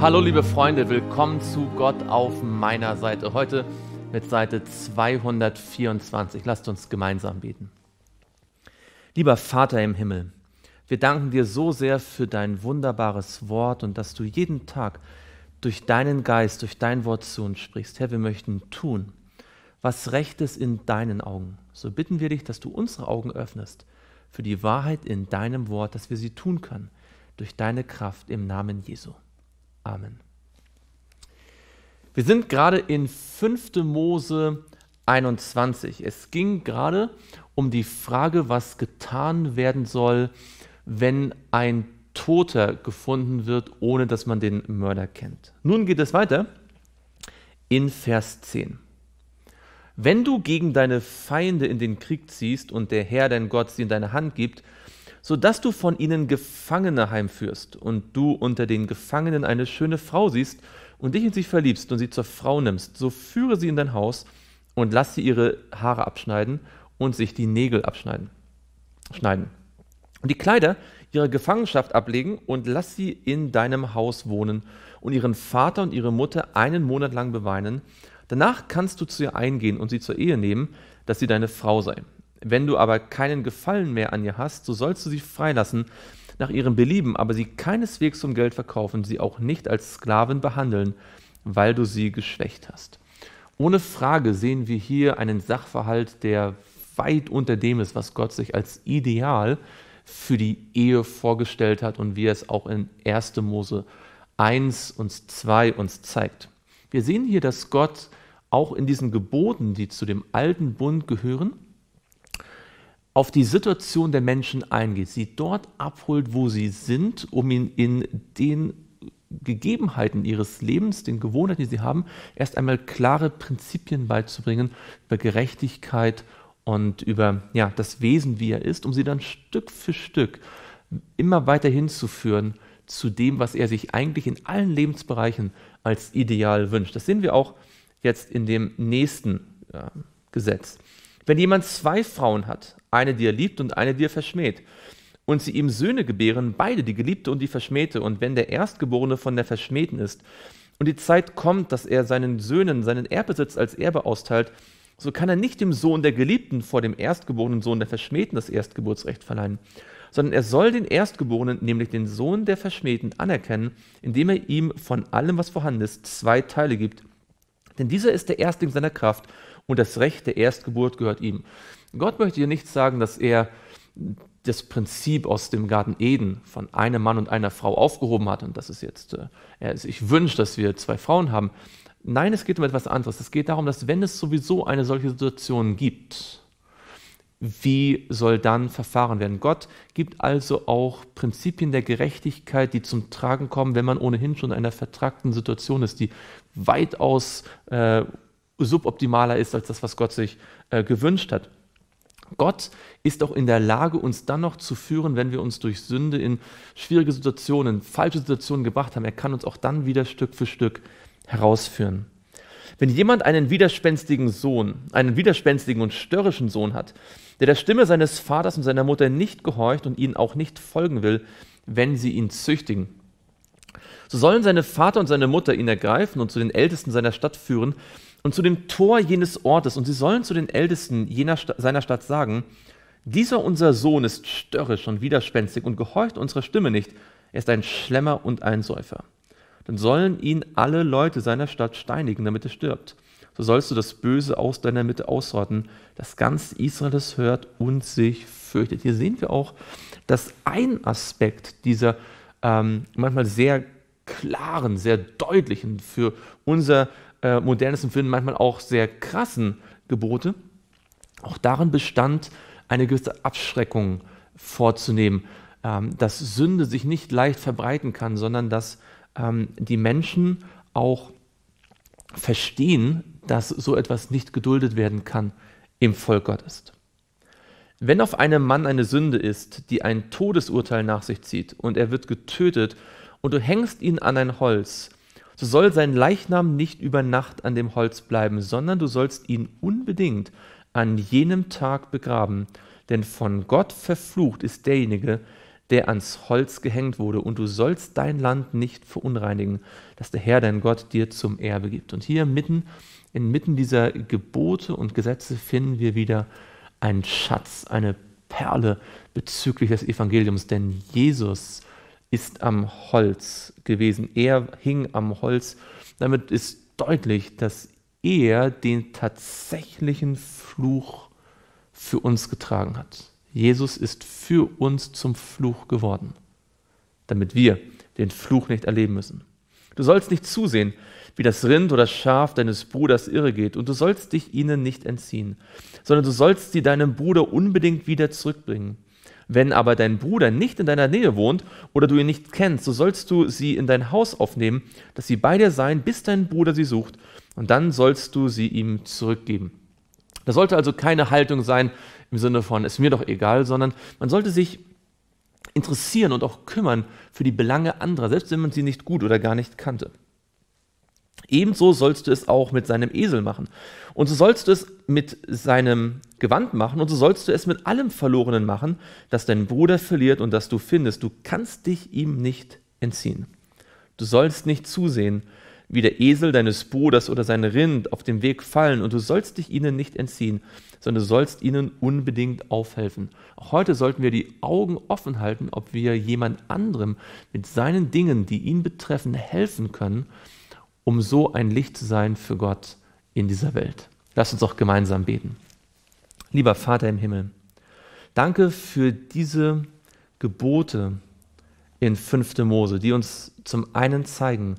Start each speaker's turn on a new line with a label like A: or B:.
A: Hallo liebe Freunde, willkommen zu Gott auf meiner Seite. Heute mit Seite 224. Lasst uns gemeinsam beten. Lieber Vater im Himmel, wir danken dir so sehr für dein wunderbares Wort und dass du jeden Tag durch deinen Geist, durch dein Wort zu uns sprichst. Herr, wir möchten tun, was recht ist in deinen Augen. So bitten wir dich, dass du unsere Augen öffnest für die Wahrheit in deinem Wort, dass wir sie tun können, durch deine Kraft im Namen Jesu. Amen. Wir sind gerade in 5. Mose 21. Es ging gerade um die Frage, was getan werden soll, wenn ein Toter gefunden wird, ohne dass man den Mörder kennt. Nun geht es weiter in Vers 10. Wenn du gegen deine Feinde in den Krieg ziehst und der Herr dein Gott sie in deine Hand gibt, so dass du von ihnen Gefangene heimführst und du unter den Gefangenen eine schöne Frau siehst und dich in sie verliebst und sie zur Frau nimmst, so führe sie in dein Haus und lass sie ihre Haare abschneiden und sich die Nägel abschneiden. Schneiden. Und die Kleider ihrer Gefangenschaft ablegen und lass sie in deinem Haus wohnen und ihren Vater und ihre Mutter einen Monat lang beweinen. Danach kannst du zu ihr eingehen und sie zur Ehe nehmen, dass sie deine Frau sei. Wenn du aber keinen Gefallen mehr an ihr hast, so sollst du sie freilassen nach ihrem Belieben, aber sie keineswegs zum Geld verkaufen, sie auch nicht als Sklaven behandeln, weil du sie geschwächt hast. Ohne Frage sehen wir hier einen Sachverhalt, der weit unter dem ist, was Gott sich als Ideal für die Ehe vorgestellt hat und wie er es auch in 1. Mose 1 und 2 uns zeigt. Wir sehen hier, dass Gott auch in diesen Geboten, die zu dem alten Bund gehören, auf die Situation der Menschen eingeht, sie dort abholt, wo sie sind, um ihnen in den Gegebenheiten ihres Lebens, den Gewohnheiten, die sie haben, erst einmal klare Prinzipien beizubringen über Gerechtigkeit und über ja, das Wesen, wie er ist, um sie dann Stück für Stück immer weiter hinzuführen zu dem, was er sich eigentlich in allen Lebensbereichen als ideal wünscht. Das sehen wir auch jetzt in dem nächsten äh, Gesetz. Wenn jemand zwei Frauen hat, eine, die er liebt und eine, die er verschmäht, und sie ihm Söhne gebären, beide, die Geliebte und die Verschmähte, und wenn der Erstgeborene von der Verschmähten ist, und die Zeit kommt, dass er seinen Söhnen seinen Erbesitz als Erbe austeilt, so kann er nicht dem Sohn der Geliebten vor dem erstgeborenen Sohn der Verschmähten das Erstgeburtsrecht verleihen, sondern er soll den Erstgeborenen, nämlich den Sohn der Verschmähten, anerkennen, indem er ihm von allem, was vorhanden ist, zwei Teile gibt. Denn dieser ist der Erstling seiner Kraft und das Recht der Erstgeburt gehört ihm. Gott möchte hier nicht sagen, dass er das Prinzip aus dem Garten Eden von einem Mann und einer Frau aufgehoben hat und das ist jetzt, äh, ich wünsche, dass wir zwei Frauen haben. Nein, es geht um etwas anderes. Es geht darum, dass wenn es sowieso eine solche Situation gibt, wie soll dann verfahren werden? Gott gibt also auch Prinzipien der Gerechtigkeit, die zum Tragen kommen, wenn man ohnehin schon in einer vertragten Situation ist, die weitaus äh, suboptimaler ist als das, was Gott sich äh, gewünscht hat. Gott ist auch in der Lage, uns dann noch zu führen, wenn wir uns durch Sünde in schwierige Situationen, falsche Situationen gebracht haben. Er kann uns auch dann wieder Stück für Stück herausführen. Wenn jemand einen widerspenstigen Sohn, einen widerspenstigen und störrischen Sohn hat, der der Stimme seines Vaters und seiner Mutter nicht gehorcht und ihnen auch nicht folgen will, wenn sie ihn züchtigen, so sollen seine Vater und seine Mutter ihn ergreifen und zu den Ältesten seiner Stadt führen, und zu dem Tor jenes Ortes, und sie sollen zu den Ältesten jener Sta seiner Stadt sagen, dieser unser Sohn ist störrisch und widerspenstig und gehorcht unserer Stimme nicht, er ist ein Schlemmer und ein Säufer. Dann sollen ihn alle Leute seiner Stadt steinigen, damit er stirbt. So sollst du das Böse aus deiner Mitte ausrotten, dass ganz Israel es hört und sich fürchtet. Hier sehen wir auch, dass ein Aspekt dieser ähm, manchmal sehr klaren, sehr deutlichen, für unser äh, modernes Empfinden manchmal auch sehr krassen Gebote, auch darin bestand, eine gewisse Abschreckung vorzunehmen, ähm, dass Sünde sich nicht leicht verbreiten kann, sondern dass ähm, die Menschen auch verstehen, dass so etwas nicht geduldet werden kann im Volk Gottes. Wenn auf einem Mann eine Sünde ist, die ein Todesurteil nach sich zieht und er wird getötet und du hängst ihn an ein Holz, so soll sein Leichnam nicht über Nacht an dem Holz bleiben, sondern du sollst ihn unbedingt an jenem Tag begraben, denn von Gott verflucht ist derjenige, der ans Holz gehängt wurde, und du sollst dein Land nicht verunreinigen, dass der Herr dein Gott dir zum Erbe gibt. Und hier mitten, inmitten dieser Gebote und Gesetze finden wir wieder einen Schatz, eine Perle bezüglich des Evangeliums, denn Jesus ist am Holz gewesen. Er hing am Holz. Damit ist deutlich, dass er den tatsächlichen Fluch für uns getragen hat. Jesus ist für uns zum Fluch geworden, damit wir den Fluch nicht erleben müssen. Du sollst nicht zusehen, wie das Rind oder Schaf deines Bruders irregeht, und du sollst dich ihnen nicht entziehen, sondern du sollst sie deinem Bruder unbedingt wieder zurückbringen. Wenn aber dein Bruder nicht in deiner Nähe wohnt oder du ihn nicht kennst, so sollst du sie in dein Haus aufnehmen, dass sie bei dir sein, bis dein Bruder sie sucht, und dann sollst du sie ihm zurückgeben. Das sollte also keine Haltung sein im Sinne von, ist mir doch egal, sondern man sollte sich interessieren und auch kümmern für die Belange anderer, selbst wenn man sie nicht gut oder gar nicht kannte. Ebenso sollst du es auch mit seinem Esel machen. Und so sollst du es mit seinem Gewand machen und so sollst du es mit allem Verlorenen machen, das dein Bruder verliert und das du findest. Du kannst dich ihm nicht entziehen. Du sollst nicht zusehen, wie der Esel deines Bruders oder sein Rind auf dem Weg fallen, und du sollst dich ihnen nicht entziehen, sondern du sollst ihnen unbedingt aufhelfen. Auch heute sollten wir die Augen offen halten, ob wir jemand anderem mit seinen Dingen, die ihn betreffen, helfen können um so ein Licht zu sein für Gott in dieser Welt. Lasst uns auch gemeinsam beten. Lieber Vater im Himmel, danke für diese Gebote in 5. Mose, die uns zum einen zeigen,